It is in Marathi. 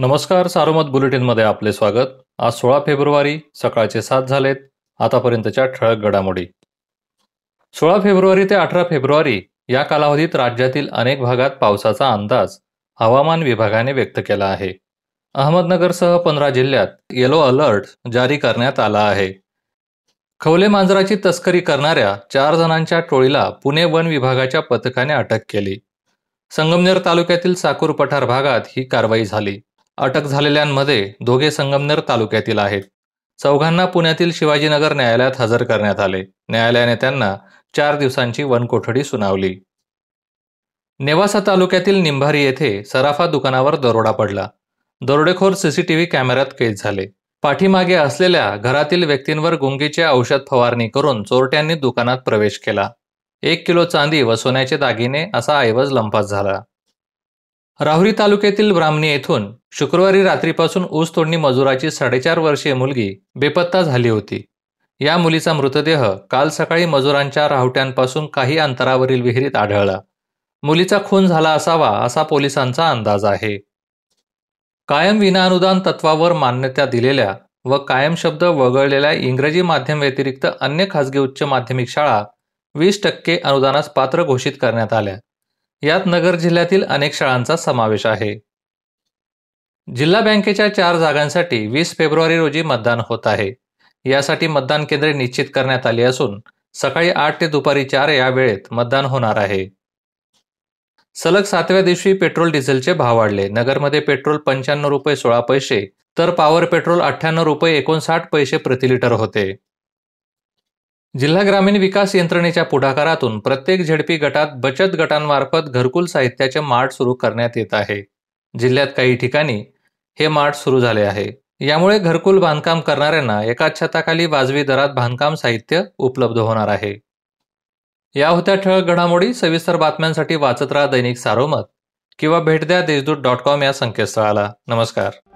नमस्कार सारोमत बुलेटिनमध्ये आपले स्वागत आज सोळा फेब्रुवारी सकाळचे सात झालेत आतापर्यंतच्या ठळक घडामोडी सोळा फेब्रुवारी ते अठरा फेब्रुवारी या कालावधीत राज्यातील अनेक भागात पावसाचा अंदाज हवामान विभागाने व्यक्त केला आहे अहमदनगरसह पंधरा जिल्ह्यात येलो अलर्ट जारी करण्यात आला आहे खवले मांजराची तस्करी करणाऱ्या चार जणांच्या टोळीला पुणे वन विभागाच्या पथकाने अटक केली संगमनेर तालुक्यातील साकूर पठार भागात ही कारवाई झाली अटक झालेल्यांमध्ये दोघे संगमनेर तालुक्यातील आहेत चौघांना पुण्यातील शिवाजीनगर न्यायालयात हजर करण्यात आले न्यायालयाने त्यांना चार दिवसांची वनकोठडी सुनावली नेवासा तालुक्यातील निंभारी येथे सराफा दुकानावर दरोडा पडला दरोडेखोर सीसीटीव्ही कॅमेऱ्यात कैद झाले पाठीमागे असलेल्या घरातील व्यक्तींवर गुंगीचे औषध फवारणी करून चोरट्यांनी दुकानात प्रवेश केला एक किलो चांदी व सोन्याचे दागिने असा ऐवज लंपास झाला राहुरी तालुक्यातील ब्राह्मणी येथून शुक्रवारी रात्रीपासून ऊस तोडणी मजुराची साडेचार वर्षीय मुलगी बेपत्ता झाली होती या मुलीचा मृतदेह काल सकाळी मजुरांच्या राहुट्यांपासून काही अंतरावरील विहिरीत आढळला मुलीचा खून झाला असावा असा पोलिसांचा अंदाज आहे कायम विनाअनुदान तत्वावर मान्यता दिलेल्या व कायम शब्द वगळलेल्या इंग्रजी माध्यम व्यतिरिक्त अन्य खासगी उच्च माध्यमिक शाळा वीस टक्के अनुदानास पात्र घोषित करण्यात आल्या यात नगर जिल्ह्यातील अनेक शाळांचा समावेश आहे जिल्हा बँकेच्या चार जागांसाठी वीस फेब्रुवारी रोजी मतदान होत आहे यासाठी मतदान केंद्रे निश्चित करण्यात आली असून सकाळी आठ ते दुपारी चार या वेळेत मतदान होणार आहे सलग सातव्या दिवशी पेट्रोल डिझेलचे भाव वाढले नगरमध्ये पेट्रोल पंच्याण्णव रुपये सोळा पैसे तर पॉवर पेट्रोल अठ्ठ्याण्णव रुपये एकोणसाठ पैसे प्रतिलिटर होते जिल्हा ग्रामीण विकास यंत्रणेच्या पुढाकारातून प्रत्येक झेडपी गटात बचत गटांमार्फत घरकुल साहित्याचे मार्ट सुरू करण्यात येत आहे जिल्ह्यात काही ठिकाणी हे मार्ट सुरू झाले आहे यामुळे घरकुल बांधकाम करणाऱ्यांना एकाच छताखाली वाजवी दरात बांधकाम साहित्य उपलब्ध होणार आहे या होत्या ठळक घडामोडी सविस्तर बातम्यांसाठी वाचत राहा दैनिक सारोमत किंवा भेट द्या देशदूत डॉट कॉम या संकेतस्थळाला नमस्कार